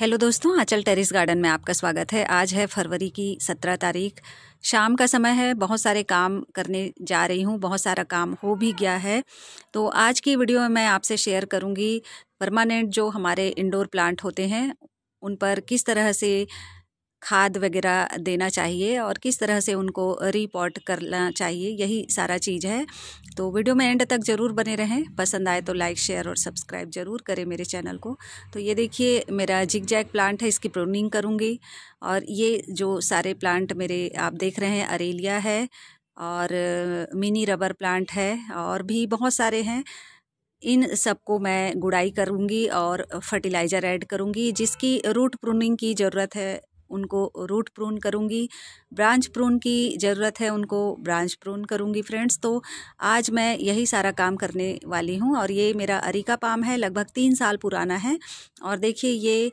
hello दोस्तों आंचल terrace garden में आपका स्वागत है आज है फरवरी की सत्रह तारीख शाम का समय है बहुत सारे काम करने जा रही हूँ बहुत सारा काम हो भी गया है तो आज की वीडियो में मैं आपसे शेयर करूँगी परमानेंट जो हमारे इंडोर प्लांट होते हैं उन पर किस तरह से खाद वगैरह देना चाहिए और किस तरह से उनको रिपोर्ट करना चाहिए यही सारा चीज़ है तो वीडियो में एंड तक ज़रूर बने रहें पसंद आए तो लाइक शेयर और सब्सक्राइब ज़रूर करें मेरे चैनल को तो ये देखिए मेरा जिग जैक प्लांट है इसकी प्रोनिंग करूँगी और ये जो सारे प्लांट मेरे आप देख रहे हैं अरेलिया है और मिनी रबर प्लांट है और भी बहुत सारे हैं इन सबको मैं गुड़ाई करूँगी और फर्टिलाइज़र ऐड करूँगी जिसकी रूट प्रूनिंग की ज़रूरत है उनको रूट प्रून करूँगी ब्रांच प्रून की ज़रूरत है उनको ब्रांच प्रून करूँगी फ्रेंड्स तो आज मैं यही सारा काम करने वाली हूँ और ये मेरा अरिका पाम है लगभग तीन साल पुराना है और देखिए ये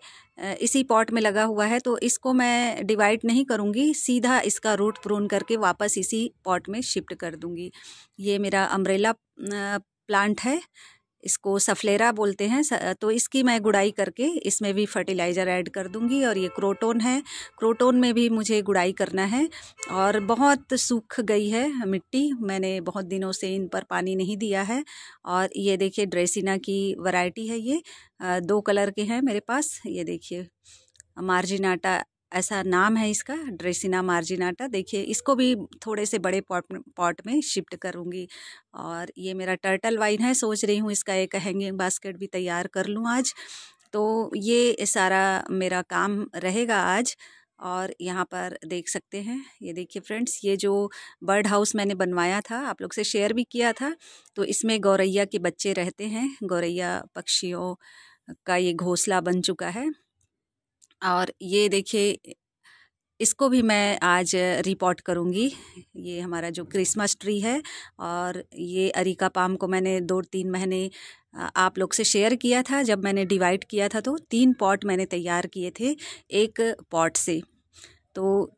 इसी पॉट में लगा हुआ है तो इसको मैं डिवाइड नहीं करूँगी सीधा इसका रूट प्रून करके वापस इसी पॉट में शिफ्ट कर दूँगी ये मेरा अम्ब्रेला प्लांट है इसको सफलेरा बोलते हैं तो इसकी मैं गुड़ाई करके इसमें भी फर्टिलाइज़र ऐड कर दूंगी और ये क्रोटोन है क्रोटोन में भी मुझे गुड़ाई करना है और बहुत सूख गई है मिट्टी मैंने बहुत दिनों से इन पर पानी नहीं दिया है और ये देखिए ड्रेसिना की वैरायटी है ये दो कलर के हैं मेरे पास ये देखिए मार्जिनाटा ऐसा नाम है इसका ड्रेसिना मार्जिनाटा देखिए इसको भी थोड़े से बड़े पॉट पॉट में शिफ्ट करूँगी और ये मेरा टर्टल वाइन है सोच रही हूँ इसका एक हैंगिंग बास्केट भी तैयार कर लूँ आज तो ये सारा मेरा काम रहेगा आज और यहाँ पर देख सकते हैं ये देखिए फ्रेंड्स ये जो बर्ड हाउस मैंने बनवाया था आप लोग से शेयर भी किया था तो इसमें गौरैया के बच्चे रहते हैं गौरैया पक्षियों का ये घोंसला बन चुका है और ये देखिए इसको भी मैं आज रिपोर्ट करूँगी ये हमारा जो क्रिसमस ट्री है और ये अरिका पाम को मैंने दो तीन महीने आप लोग से शेयर किया था जब मैंने डिवाइड किया था तो तीन पॉट मैंने तैयार किए थे एक पॉट से तो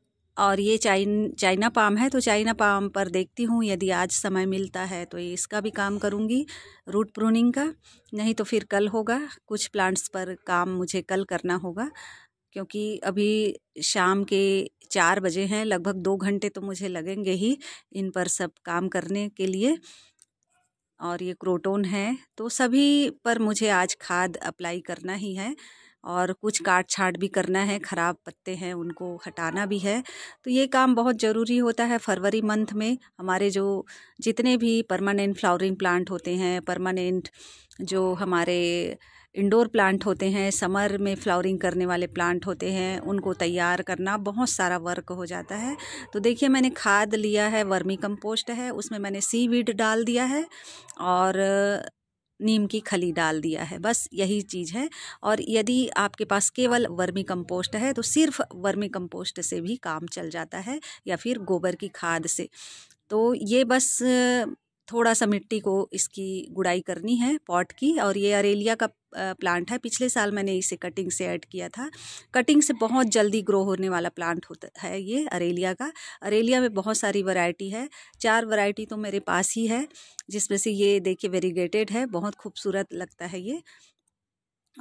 और ये चाइन चाइना पाम है तो चाइना पाम पर देखती हूँ यदि आज समय मिलता है तो इसका भी काम करूँगी रूट प्रूनिंग का नहीं तो फिर कल होगा कुछ प्लांट्स पर काम मुझे कल करना होगा क्योंकि अभी शाम के चार बजे हैं लगभग दो घंटे तो मुझे लगेंगे ही इन पर सब काम करने के लिए और ये क्रोटोन है तो सभी पर मुझे आज खाद अप्लाई करना ही है और कुछ काट छाट भी करना है ख़राब पत्ते हैं उनको हटाना भी है तो ये काम बहुत ज़रूरी होता है फरवरी मंथ में हमारे जो जितने भी परमानेंट फ्लावरिंग प्लांट होते हैं परमानेंट जो हमारे इंडोर प्लांट होते हैं समर में फ्लावरिंग करने वाले प्लांट होते हैं उनको तैयार करना बहुत सारा वर्क हो जाता है तो देखिए मैंने खाद लिया है वर्मी कंपोस्ट है उसमें मैंने सी वीड डाल दिया है और नीम की खली डाल दिया है बस यही चीज़ है और यदि आपके पास केवल वर्मी कंपोस्ट है तो सिर्फ वर्मी कंपोस्ट से भी काम चल जाता है या फिर गोबर की खाद से तो ये बस थोड़ा सा मिट्टी को इसकी गुड़ाई करनी है पॉट की और ये अरेलिया का प्लांट है पिछले साल मैंने इसे कटिंग से ऐड किया था कटिंग से बहुत जल्दी ग्रो होने वाला प्लांट होता है ये अरेलिया का अरेलिया में बहुत सारी वैरायटी है चार वैरायटी तो मेरे पास ही है जिसमें से ये देखिए वेरीगेटेड है बहुत खूबसूरत लगता है ये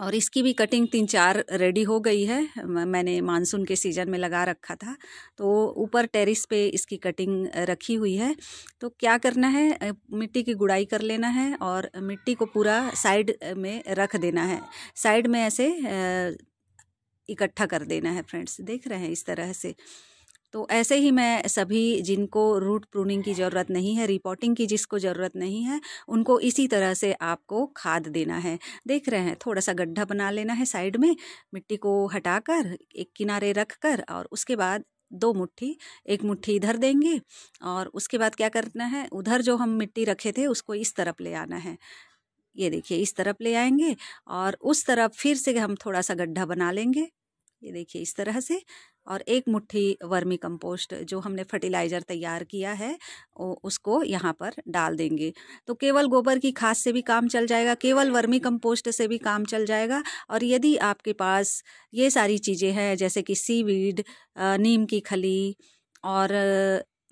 और इसकी भी कटिंग तीन चार रेडी हो गई है मैंने मानसून के सीज़न में लगा रखा था तो ऊपर टेरिस पे इसकी कटिंग रखी हुई है तो क्या करना है मिट्टी की गुड़ाई कर लेना है और मिट्टी को पूरा साइड में रख देना है साइड में ऐसे इकट्ठा कर देना है फ्रेंड्स देख रहे हैं इस तरह से तो ऐसे ही मैं सभी जिनको रूट प्रूनिंग की ज़रूरत नहीं है रिपोर्टिंग की जिसको ज़रूरत नहीं है उनको इसी तरह से आपको खाद देना है देख रहे हैं थोड़ा सा गड्ढा बना लेना है साइड में मिट्टी को हटाकर एक किनारे रख कर और उसके बाद दो मुट्ठी एक मुट्ठी इधर देंगे और उसके बाद क्या करना है उधर जो हम मिट्टी रखे थे उसको इस तरफ ले आना है ये देखिए इस तरफ ले आएंगे और उस तरफ फिर से हम थोड़ा सा गड्ढा बना लेंगे ये देखिए इस तरह से और एक मुट्ठी वर्मी कंपोस्ट जो हमने फर्टिलाइज़र तैयार किया है उसको यहाँ पर डाल देंगे तो केवल गोबर की खाद से भी काम चल जाएगा केवल वर्मी कंपोस्ट से भी काम चल जाएगा और यदि आपके पास ये सारी चीज़ें हैं जैसे कि सीवीड नीम की खली और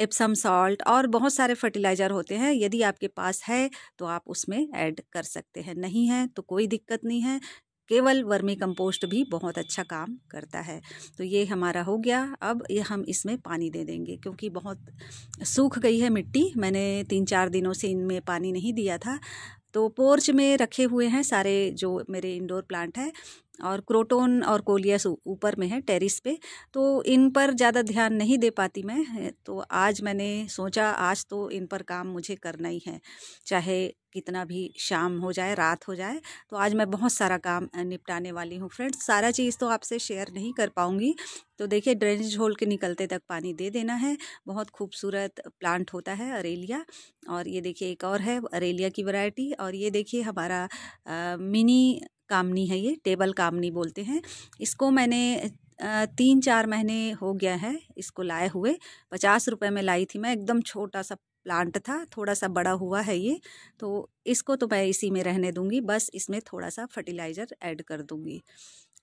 एप्सम सॉल्ट और बहुत सारे फर्टिलाइज़र होते हैं यदि आपके पास है तो आप उसमें ऐड कर सकते हैं नहीं है तो कोई दिक्कत नहीं है केवल वर्मी कंपोस्ट भी बहुत अच्छा काम करता है तो ये हमारा हो गया अब ये हम इसमें पानी दे देंगे क्योंकि बहुत सूख गई है मिट्टी मैंने तीन चार दिनों से इनमें पानी नहीं दिया था तो पोर्च में रखे हुए हैं सारे जो मेरे इंडोर प्लांट है और क्रोटोन और कोलियस ऊपर में है टेरिस पे तो इन पर ज़्यादा ध्यान नहीं दे पाती मैं तो आज मैंने सोचा आज तो इन पर काम मुझे करना ही है चाहे कितना भी शाम हो जाए रात हो जाए तो आज मैं बहुत सारा काम निपटाने वाली हूँ फ्रेंड्स सारा चीज़ तो आपसे शेयर नहीं कर पाऊँगी तो देखिए ड्रेनेज होल के निकलते तक पानी दे देना है बहुत खूबसूरत प्लांट होता है अरेलिया और ये देखिए एक और है अरेलिया की वैरायटी और ये देखिए हमारा आ, मिनी कामनी है ये टेबल कामनी बोलते हैं इसको मैंने तीन चार महीने हो गया है इसको लाए हुए पचास रुपए में लाई थी मैं एकदम छोटा सा प्लांट था थोड़ा सा बड़ा हुआ है ये तो इसको तो मैं इसी में रहने दूंगी बस इसमें थोड़ा सा फर्टिलाइज़र ऐड कर दूंगी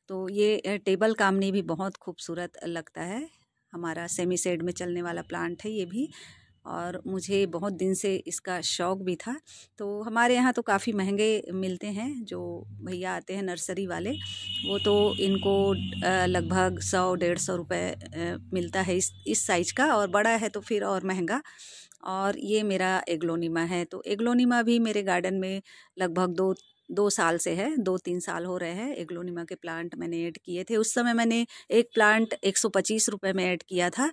तो ये टेबल कामनी भी बहुत खूबसूरत लगता है हमारा सेमी सेड में चलने वाला प्लांट है ये भी और मुझे बहुत दिन से इसका शौक़ भी था तो हमारे यहाँ तो काफ़ी महंगे मिलते हैं जो भैया आते हैं नर्सरी वाले वो तो इनको लगभग सौ डेढ़ सौ रुपये मिलता है इस इस साइज़ का और बड़ा है तो फिर और महंगा और ये मेरा एग्लोनीमा है तो एग्लोनीमा भी मेरे गार्डन में लगभग दो दो साल से है दो तीन साल हो रहे हैं एग्लोनिमा के प्लांट मैंने ऐड किए थे उस समय मैंने एक प्लांट एक सौ पच्चीस रुपये में ऐड किया था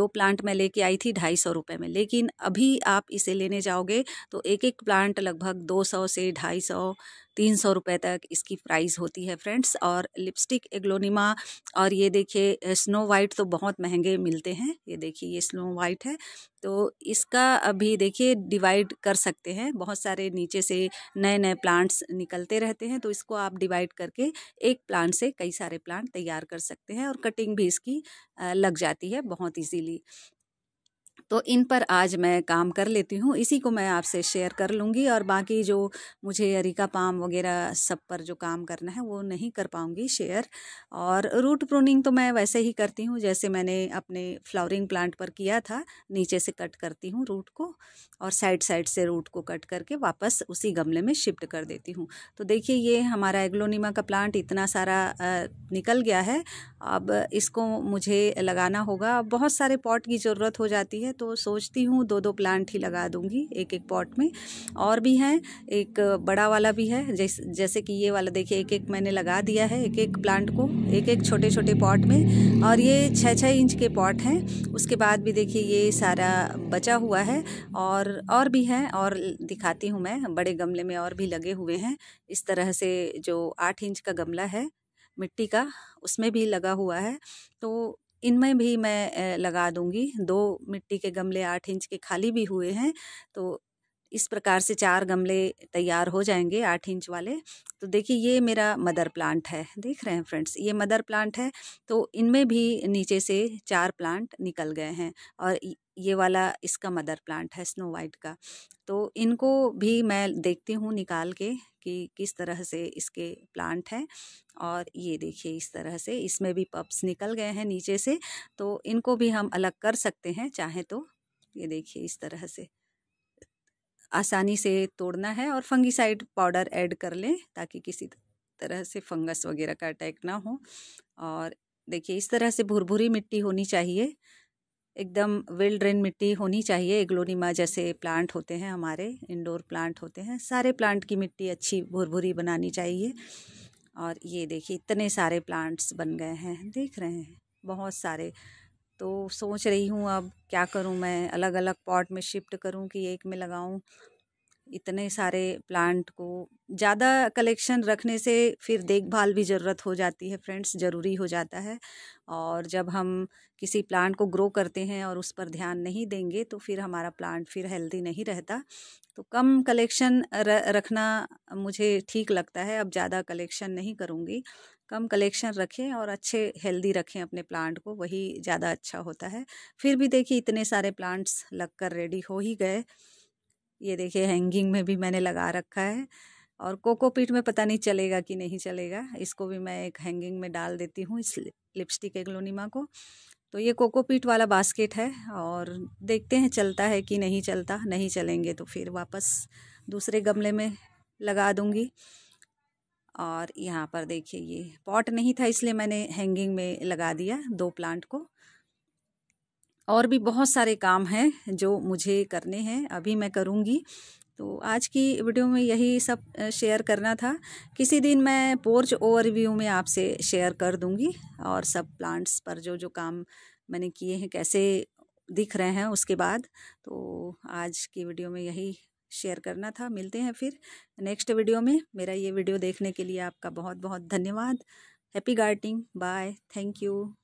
दो प्लांट मैं लेके आई थी ढाई सौ रुपये में लेकिन अभी आप इसे लेने जाओगे तो एक एक प्लांट लगभग दो सौ से ढाई सौ तीन सौ रुपये तक इसकी प्राइस होती है फ्रेंड्स और लिपस्टिक एग्लोनिमा और ये देखिए स्नो वाइट तो बहुत महंगे मिलते हैं ये देखिए ये स्नो वाइट है तो इसका अभी देखिए डिवाइड कर सकते हैं बहुत सारे नीचे से नए नए प्लांट्स निकलते रहते हैं तो इसको आप डिवाइड करके एक प्लांट से कई सारे प्लांट तैयार कर सकते हैं और कटिंग भी इसकी लग जाती है बहुत ईजीली तो इन पर आज मैं काम कर लेती हूँ इसी को मैं आपसे शेयर कर लूँगी और बाकी जो मुझे अरिका पाम वगैरह सब पर जो काम करना है वो नहीं कर पाऊँगी शेयर और रूट प्रूनिंग तो मैं वैसे ही करती हूँ जैसे मैंने अपने फ्लावरिंग प्लांट पर किया था नीचे से कट करती हूँ रूट को और साइड साइड से रूट को कट करके वापस उसी गमले में शिफ्ट कर देती हूँ तो देखिए ये हमारा एग्लोनीमा का प्लांट इतना सारा निकल गया है अब इसको मुझे लगाना होगा बहुत सारे पॉट की ज़रूरत हो जाती है तो सोचती हूँ दो दो प्लांट ही लगा दूँगी एक एक पॉट में और भी हैं एक बड़ा वाला भी है जैसे जैसे कि ये वाला देखिए एक एक मैंने लगा दिया है एक एक प्लांट को एक एक छोटे छोटे पॉट में और ये छः छः इंच के पॉट हैं उसके बाद भी देखिए ये सारा बचा हुआ है और और भी हैं और दिखाती हूँ मैं बड़े गमले में और भी लगे हुए हैं इस तरह से जो आठ इंच का गमला है मिट्टी का उसमें भी लगा हुआ है तो इनमें भी मैं लगा दूँगी दो मिट्टी के गमले आठ इंच के खाली भी हुए हैं तो इस प्रकार से चार गमले तैयार हो जाएंगे आठ इंच वाले तो देखिए ये मेरा मदर प्लांट है देख रहे हैं फ्रेंड्स ये मदर प्लांट है तो इनमें भी नीचे से चार प्लांट निकल गए हैं और ये वाला इसका मदर प्लांट है स्नो वाइट का तो इनको भी मैं देखती हूँ निकाल के कि किस तरह से इसके प्लांट हैं और ये देखिए इस तरह से इसमें भी पप्स निकल गए हैं नीचे से तो इनको भी हम अलग कर सकते हैं चाहे तो ये देखिए इस तरह से आसानी से तोड़ना है और फंगिसाइड पाउडर ऐड कर लें ताकि किसी तरह से फंगस वगैरह का अटैक ना हो और देखिए इस तरह से भुरभुरी मिट्टी होनी चाहिए एकदम वेल ड्रेन मिट्टी होनी चाहिए एग्लोनिमा जैसे प्लांट होते हैं हमारे इंडोर प्लांट होते हैं सारे प्लांट की मिट्टी अच्छी भुरभुरी बनानी चाहिए और ये देखिए इतने सारे प्लांट्स बन गए हैं देख रहे हैं बहुत सारे तो सोच रही हूँ अब क्या करूँ मैं अलग अलग पॉट में शिफ्ट करूँ कि एक में लगाऊँ इतने सारे प्लांट को ज़्यादा कलेक्शन रखने से फिर देखभाल भी ज़रूरत हो जाती है फ्रेंड्स ज़रूरी हो जाता है और जब हम किसी प्लांट को ग्रो करते हैं और उस पर ध्यान नहीं देंगे तो फिर हमारा प्लांट फिर हेल्दी नहीं रहता तो कम कलेक्शन रखना मुझे ठीक लगता है अब ज़्यादा कलेक्शन नहीं करूँगी कम कलेक्शन रखें और अच्छे हेल्दी रखें अपने प्लांट को वही ज़्यादा अच्छा होता है फिर भी देखिए इतने सारे प्लांट्स लग कर रेडी हो ही गए ये देखिए हैंगिंग में भी मैंने लगा रखा है और कोकोपीट में पता नहीं चलेगा कि नहीं चलेगा इसको भी मैं एक हैंगिंग में डाल देती हूँ इस लिपस्टिक एग्लोनिमा को तो ये कोकोपीट वाला बास्केट है और देखते हैं चलता है कि नहीं चलता नहीं चलेंगे तो फिर वापस दूसरे गमले में लगा दूँगी और यहाँ पर देखिए ये पॉट नहीं था इसलिए मैंने हैंगिंग में लगा दिया दो प्लांट को और भी बहुत सारे काम हैं जो मुझे करने हैं अभी मैं करूँगी तो आज की वीडियो में यही सब शेयर करना था किसी दिन मैं पोर्च ओवरव्यू में आपसे शेयर कर दूँगी और सब प्लांट्स पर जो जो काम मैंने किए हैं कैसे दिख रहे हैं उसके बाद तो आज की वीडियो में यही शेयर करना था मिलते हैं फिर नेक्स्ट वीडियो में मेरा ये वीडियो देखने के लिए आपका बहुत बहुत धन्यवाद happy gardening bye thank you